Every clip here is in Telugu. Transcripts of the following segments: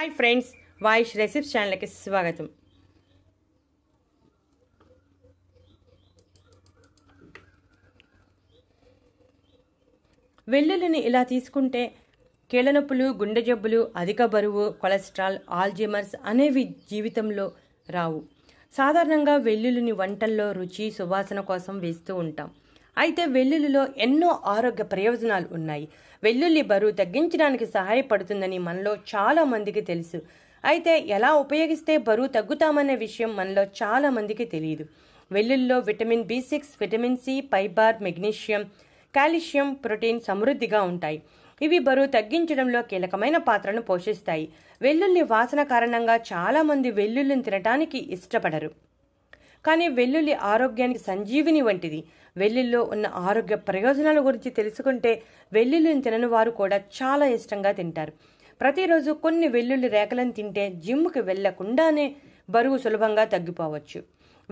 హాయ్ ఫ్రెండ్స్ వాయిష్ రెసిప్స్ ఛానల్కి స్వాగతం వెల్లుల్లిని ఇలా తీసుకుంటే కీళ్ళనొప్పులు గుండె జబ్బులు అధిక బరువు కొలెస్ట్రాల్ ఆల్జిమర్స్ అనేవి జీవితంలో రావు సాధారణంగా వెల్లుల్లిని వంటల్లో రుచి సువాసన కోసం వేస్తూ ఉంటాం అయితే వెల్లుల్లిలో ఎన్నో ఆరోగ్య ప్రయోజనాలు ఉన్నాయి వెల్లుల్లి బరువు తగ్గించడానికి సహాయపడుతుందని మనలో చాలా మందికి తెలుసు అయితే ఎలా ఉపయోగిస్తే బరువు తగ్గుతామనే విషయం మనలో చాలా మందికి తెలియదు వెల్లుల్లిలో vitamin B six vitamin C fibre magnesium calcium protein సమృద్ధిగా ఉంటాయి ఇవి బరువు తగ్గించడంలో కీలకమైన పాత్రను పోషిస్తాయి వెల్లుల్లి వాసన కారణంగా చాలామంది వెల్లుల్లిని తినటానికి ఇష్టపడరు కానీ వెల్లుల్లి ఆరోగ్యానికి సంజీవిని వంటిది వెల్లుల్లిలో ఉన్న ఆరోగ్య ప్రయోజనాల గురించి తెలుసుకుంటే వెల్లుల్లిని తినని వారు కూడా చాలా ఇష్టంగా తింటారు ప్రతిరోజు కొన్ని వెల్లుల్లి రేఖలను తింటే జిమ్కి వెళ్లకుండానే బరువు సులభంగా తగ్గిపోవచ్చు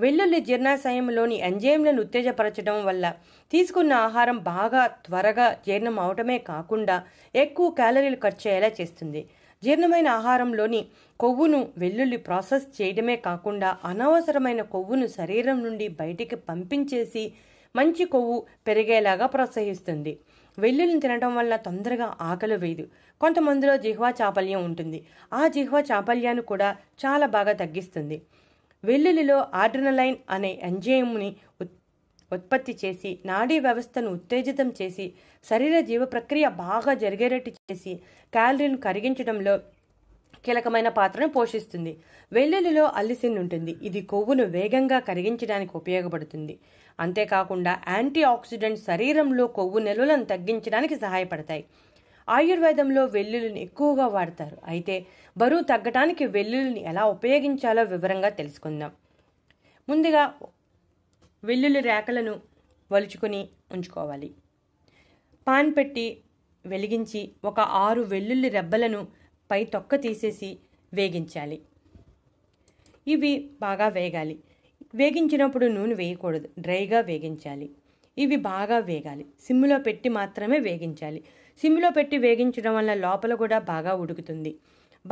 వెల్లుల్లి జీర్ణాశయంలోని ఎంజైమ్లను ఉత్తేజపరచడం వల్ల తీసుకున్న ఆహారం బాగా త్వరగా జీర్ణం అవటమే కాకుండా ఎక్కువ క్యాలరీలు ఖర్చు అయ్యేలా చేస్తుంది జీర్ణమైన ఆహారంలోని కొవ్వును వెల్లుల్లి ప్రాసెస్ చేయడమే కాకుండా అనవసరమైన కొవ్వును శరీరం నుండి బయటికి పంపించేసి మంచి కొవ్వు పెరిగేలాగా ప్రోత్సహిస్తుంది వెల్లుల్లిని తినడం వల్ల తొందరగా ఆకలి వేయదు కొంతమందిలో జిహ్వా చాపల్యం ఉంటుంది ఆ జిహ్వా చాపల్యాన్ని కూడా చాలా బాగా తగ్గిస్తుంది వెల్లుల్లిలో ఆడ్రినలైన్ అనే ఎంజైమ్ని ఉత్ ఉత్పత్తి చేసి నాడీ వ్యవస్థను ఉత్తేజితం చేసి శరీర జీవ ప్రక్రియ బాగా జరిగేటట్టు చేసి క్యాలరీలను కరిగించడంలో కీలకమైన పాత్రను పోషిస్తుంది వెల్లుల్లిలో అల్లిసిన్ ఉంటుంది ఇది కొవ్వును వేగంగా కరిగించడానికి ఉపయోగపడుతుంది అంతేకాకుండా యాంటీ ఆక్సిడెంట్ శరీరంలో కొవ్వు నిల్వలను తగ్గించడానికి సహాయపడతాయి ఆయుర్వేదంలో వెల్లుల్లిని ఎక్కువగా వాడతారు అయితే బరువు తగ్గడానికి వెల్లుల్లిని ఎలా ఉపయోగించాలో వివరంగా తెలుసుకుందాం ముందుగా వెల్లుల్లి రేఖలను వలుచుకొని ఉంచుకోవాలి పాన్ పెట్టి వెలిగించి ఒక ఆరు వెల్లుల్లి రెబ్బలను పై తొక్క తీసేసి వేగించాలి ఇవి బాగా వేగాలి వేగించినప్పుడు నూనె వేయకూడదు డ్రైగా వేగించాలి ఇవి బాగా వేగాలి సిమ్లో పెట్టి మాత్రమే వేగించాలి సిమ్లో పెట్టి వేగించడం వల్ల లోపల కూడా బాగా ఉడుకుతుంది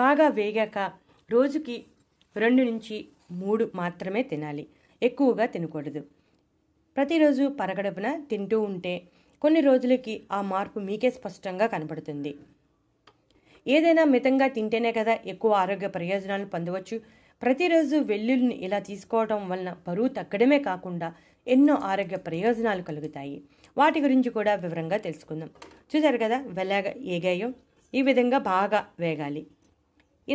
బాగా వేగాక రోజుకి రెండు నుంచి మూడు మాత్రమే తినాలి ఎక్కువగా తినకూడదు ప్రతిరోజు పరగడపున తింటూ ఉంటే కొన్ని రోజులకి ఆ మార్పు మీకే స్పష్టంగా కనబడుతుంది ఏదైనా మితంగా తింటేనే కదా ఎక్కువ ఆరోగ్య ప్రయోజనాలు పొందవచ్చు ప్రతిరోజు వెల్లుల్ని ఇలా తీసుకోవడం వలన బరువు తగ్గడమే కాకుండా ఎన్నో ఆరోగ్య ప్రయోజనాలు కలుగుతాయి వాటి గురించి కూడా వివరంగా తెలుసుకుందాం చూశారు కదా వెళ్ళాగా ఏగాయో ఈ విధంగా బాగా వేగాలి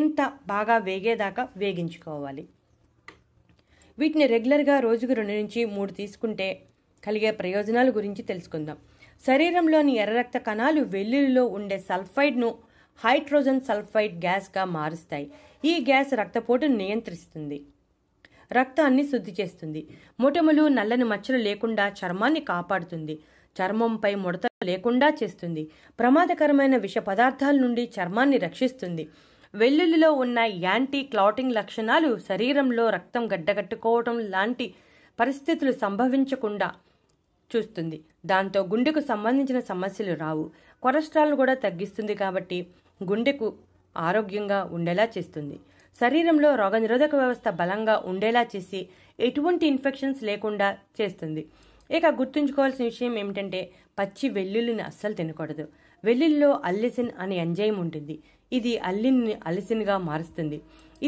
ఇంత బాగా వేగేదాకా వేగించుకోవాలి వీటిని రెగ్యులర్గా రోజుకు రెండు నుంచి మూడు తీసుకుంటే కలిగే ప్రయోజనాల గురించి తెలుసుకుందాం శరీరంలోని ఎర్ర రక్త కణాలు వెల్లుల్లిలో ఉండే సల్ఫైడ్ను హైడ్రోజన్ సల్ఫైడ్ గ్యాస్గా మారుస్తాయి ఈ గ్యాస్ రక్తపోటును నియంత్రిస్తుంది రక్తాన్ని శుద్ధి చేస్తుంది మొటములు నల్లని మచ్చలు లేకుండా చర్మాన్ని కాపాడుతుంది చర్మంపై ముడత లేకుండా చేస్తుంది ప్రమాదకరమైన విష పదార్థాల నుండి చర్మాన్ని రక్షిస్తుంది వెల్లుల్లిలో ఉన్న యాంటీ క్లాటింగ్ లక్షణాలు శరీరంలో రక్తం గడ్డగట్టుకోవడం లాంటి పరిస్థితులు సంభవించకుండా చూస్తుంది దాంతో గుండెకు సంబంధించిన సమస్యలు రావు కొలెస్ట్రాల్ కూడా తగ్గిస్తుంది కాబట్టి గుండెకు ఆరోగ్యంగా ఉండేలా చేస్తుంది శరీరంలో రోగనిరోధక వ్యవస్థ బలంగా ఉండేలా చేసి ఎటువంటి ఇన్ఫెక్షన్స్ లేకుండా చేస్తుంది ఇక గుర్తుంచుకోవాల్సిన విషయం ఏమిటంటే పచ్చి వెల్లుల్లిని అస్సలు తినకూడదు వెల్లుల్లిలో అల్లిసిన్ అనే ఎంజైమ్ ఉంటుంది ఇది అల్లిని అలసినగా మారుస్తుంది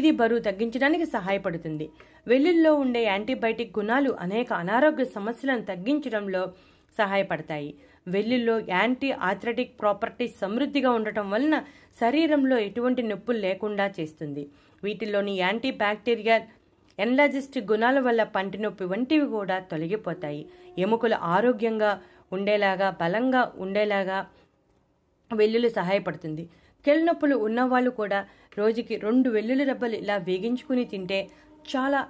ఇది బరువు తగ్గించడానికి సహాయపడుతుంది వెల్లుల్లో ఉండే యాంటీబయాటిక్ గుణాలు అనేక అనారోగ్య సమస్యలను తగ్గించడంలో సహాయపడతాయి వెల్లుల్లో యాంటీ ఆథ్రెటిక్ ప్రాపర్టీస్ సమృద్ధిగా ఉండటం వలన శరీరంలో ఎటువంటి నొప్పులు లేకుండా చేస్తుంది వీటిలోని యాంటీ బ్యాక్టీరియల్ ఎన్లాజిస్ట్ గుణాల వల్ల పంటి నొప్పి వంటివి కూడా తొలగిపోతాయి ఎముకలు ఆరోగ్యంగా ఉండేలాగా బలంగా ఉండేలాగా వెల్లుల్లి సహాయపడుతుంది కెళ్ళనొప్పులు ఉన్నవాళ్ళు కూడా రోజుకి రెండు వెల్లుల్లి రబ్బలు ఇలా వేగించుకుని తింటే చాలా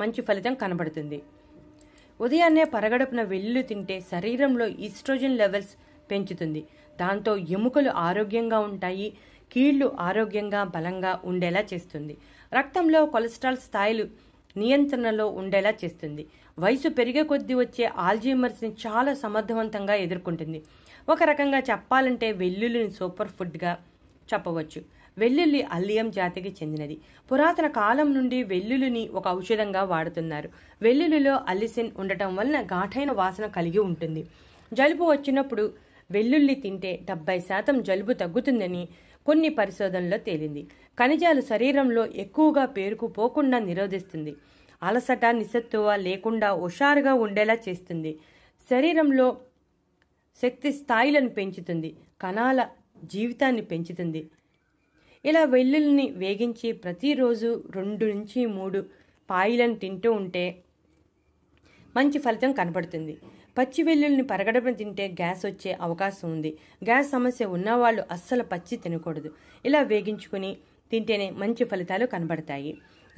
మంచి ఫలితం కనబడుతుంది ఉదయాన్నే పరగడపున వెల్లుల్లి తింటే శరీరంలో ఈస్ట్రోజన్ లెవెల్స్ పెంచుతుంది దాంతో ఎముకలు ఆరోగ్యంగా ఉంటాయి కీళ్లు ఆరోగ్యంగా బలంగా ఉండేలా చేస్తుంది రక్తంలో కొలెస్ట్రాల్ స్థాయిలు నియంత్రణలో ఉండేలా చేస్తుంది వయసు పెరిగే కొద్దీ వచ్చే ఆల్జీమర్స్ని చాలా సమర్థవంతంగా ఎదుర్కొంటుంది ఒక రకంగా చెప్పాలంటే వెల్లుల్లిని సూపర్ ఫుడ్గా చెప్పవచ్చు వెల్లుల్లి అల్లియం జాతికి చెందినది పురాతన కాలం నుండి వెల్లుల్లిని ఒక ఔషధంగా వాడుతున్నారు వెల్లుల్లిలో అల్లిసిన్ ఉండటం వలన ఘాటైన వాసన కలిగి ఉంటుంది జలుబు వచ్చినప్పుడు వెల్లుల్లి తింటే డెబ్బై శాతం జలుబు తగ్గుతుందని కొన్ని పరిశోధనల్లో తేలింది ఖనిజాలు శరీరంలో ఎక్కువగా పేరుకుపోకుండా నిరోధిస్తుంది అలసట నిస్సత్తువ లేకుండా హుషారుగా ఉండేలా చేస్తుంది శరీరంలో శక్తి స్థాయిలను పెంచుతుంది కణాల జీవితాన్ని పెంచుతుంది ఇలా వెల్లుల్ని వేగించి ప్రతిరోజు రెండు నుంచి మూడు పాయిలను తింటూ ఉంటే మంచి ఫలితం కనబడుతుంది పచ్చి వెల్లుల్ని పరగడపన తింటే గ్యాస్ వచ్చే అవకాశం ఉంది గ్యాస్ సమస్య ఉన్నవాళ్ళు అస్సలు పచ్చి తినకూడదు ఇలా వేగించుకుని తింటేనే మంచి ఫలితాలు కనబడతాయి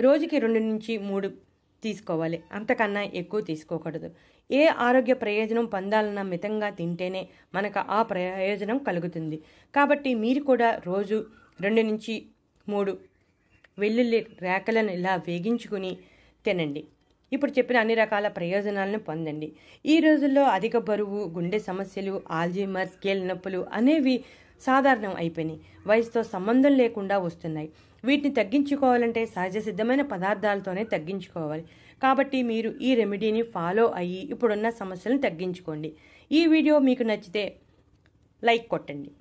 రోజుకి రెండు నుంచి మూడు తీసుకోవాలి అంతకన్నా ఎక్కువ తీసుకోకూడదు ఏ ఆరోగ్య ప్రయోజనం పొందాలన్న మితంగా తింటేనే మనకు ఆ ప్రయోజనం కలుగుతుంది కాబట్టి మీరు కూడా రోజు రెండు నుంచి మూడు వెల్లుల్లి రేఖలను ఇలా వేగించుకుని తినండి ఇప్పుడు చెప్పిన అన్ని రకాల ప్రయోజనాలను పొందండి ఈ రోజుల్లో అధిక బరువు గుండె సమస్యలు ఆల్జీమర్ స్కేల్ నొప్పులు అనేవి సాధారణం అయిపోయినాయి వయసుతో సంబంధం లేకుండా వస్తున్నాయి వీటిని తగ్గించుకోవాలంటే సహజ సిద్ధమైన పదార్థాలతోనే తగ్గించుకోవాలి కాబట్టి మీరు ఈ రెమెడీని ఫాలో అయ్యి ఇప్పుడున్న సమస్యలను తగ్గించుకోండి ఈ వీడియో మీకు నచ్చితే లైక్ కొట్టండి